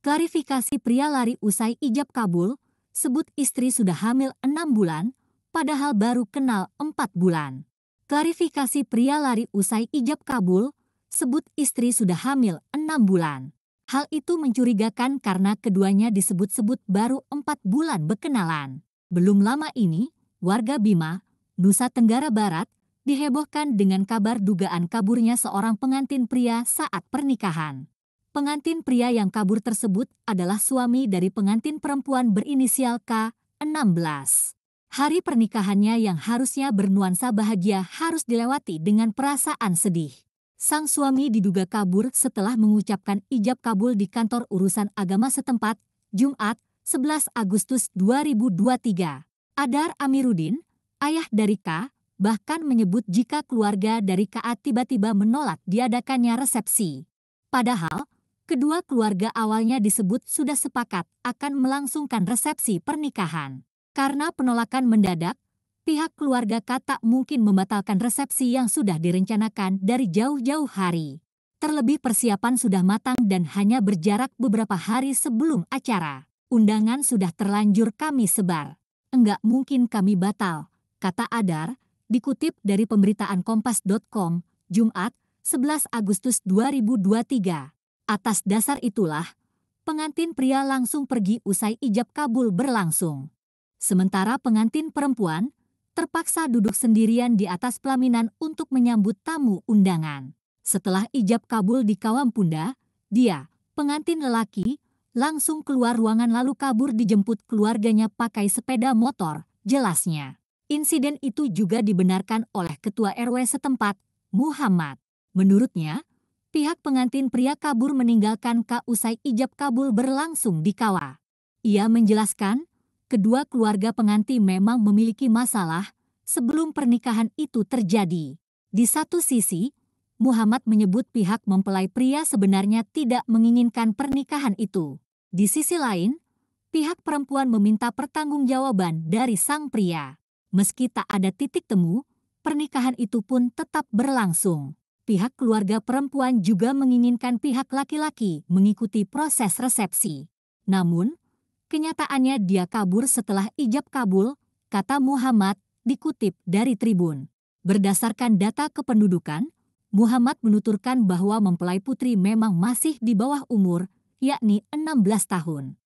Klarifikasi pria lari usai ijab kabul, sebut istri sudah hamil enam bulan, padahal baru kenal empat bulan. Klarifikasi pria lari usai ijab kabul, sebut istri sudah hamil enam bulan. Hal itu mencurigakan karena keduanya disebut-sebut baru empat bulan berkenalan. Belum lama ini, warga Bima, Nusa Tenggara Barat, dihebohkan dengan kabar dugaan kaburnya seorang pengantin pria saat pernikahan. Pengantin pria yang kabur tersebut adalah suami dari pengantin perempuan berinisial K, 16. Hari pernikahannya yang harusnya bernuansa bahagia harus dilewati dengan perasaan sedih. Sang suami diduga kabur setelah mengucapkan ijab kabul di kantor urusan agama setempat, Jumat, 11 Agustus 2023. Adar Amiruddin, ayah dari K, bahkan menyebut jika keluarga dari KA tiba-tiba menolak diadakannya resepsi. Padahal, kedua keluarga awalnya disebut sudah sepakat akan melangsungkan resepsi pernikahan. Karena penolakan mendadak, pihak keluarga K tak mungkin membatalkan resepsi yang sudah direncanakan dari jauh-jauh hari. Terlebih persiapan sudah matang dan hanya berjarak beberapa hari sebelum acara. Undangan sudah terlanjur kami sebar. Enggak mungkin kami batal, kata Adar, dikutip dari pemberitaan kompas.com, Jumat, 11 Agustus 2023. Atas dasar itulah, pengantin pria langsung pergi usai ijab kabul berlangsung. Sementara pengantin perempuan terpaksa duduk sendirian di atas pelaminan untuk menyambut tamu undangan. Setelah ijab kabul di Kawampunda, dia, pengantin lelaki, langsung keluar ruangan lalu kabur dijemput keluarganya pakai sepeda motor, jelasnya. Insiden itu juga dibenarkan oleh ketua RW setempat, Muhammad. Menurutnya, pihak pengantin pria kabur meninggalkan k usai ijab kabul berlangsung di Kawa. Ia menjelaskan, kedua keluarga pengantin memang memiliki masalah sebelum pernikahan itu terjadi. Di satu sisi, Muhammad menyebut pihak mempelai pria sebenarnya tidak menginginkan pernikahan itu. Di sisi lain, pihak perempuan meminta pertanggungjawaban dari sang pria. Meski tak ada titik temu, pernikahan itu pun tetap berlangsung pihak keluarga perempuan juga menginginkan pihak laki-laki mengikuti proses resepsi. Namun, kenyataannya dia kabur setelah ijab kabul, kata Muhammad, dikutip dari Tribun. Berdasarkan data kependudukan, Muhammad menuturkan bahwa mempelai putri memang masih di bawah umur, yakni 16 tahun.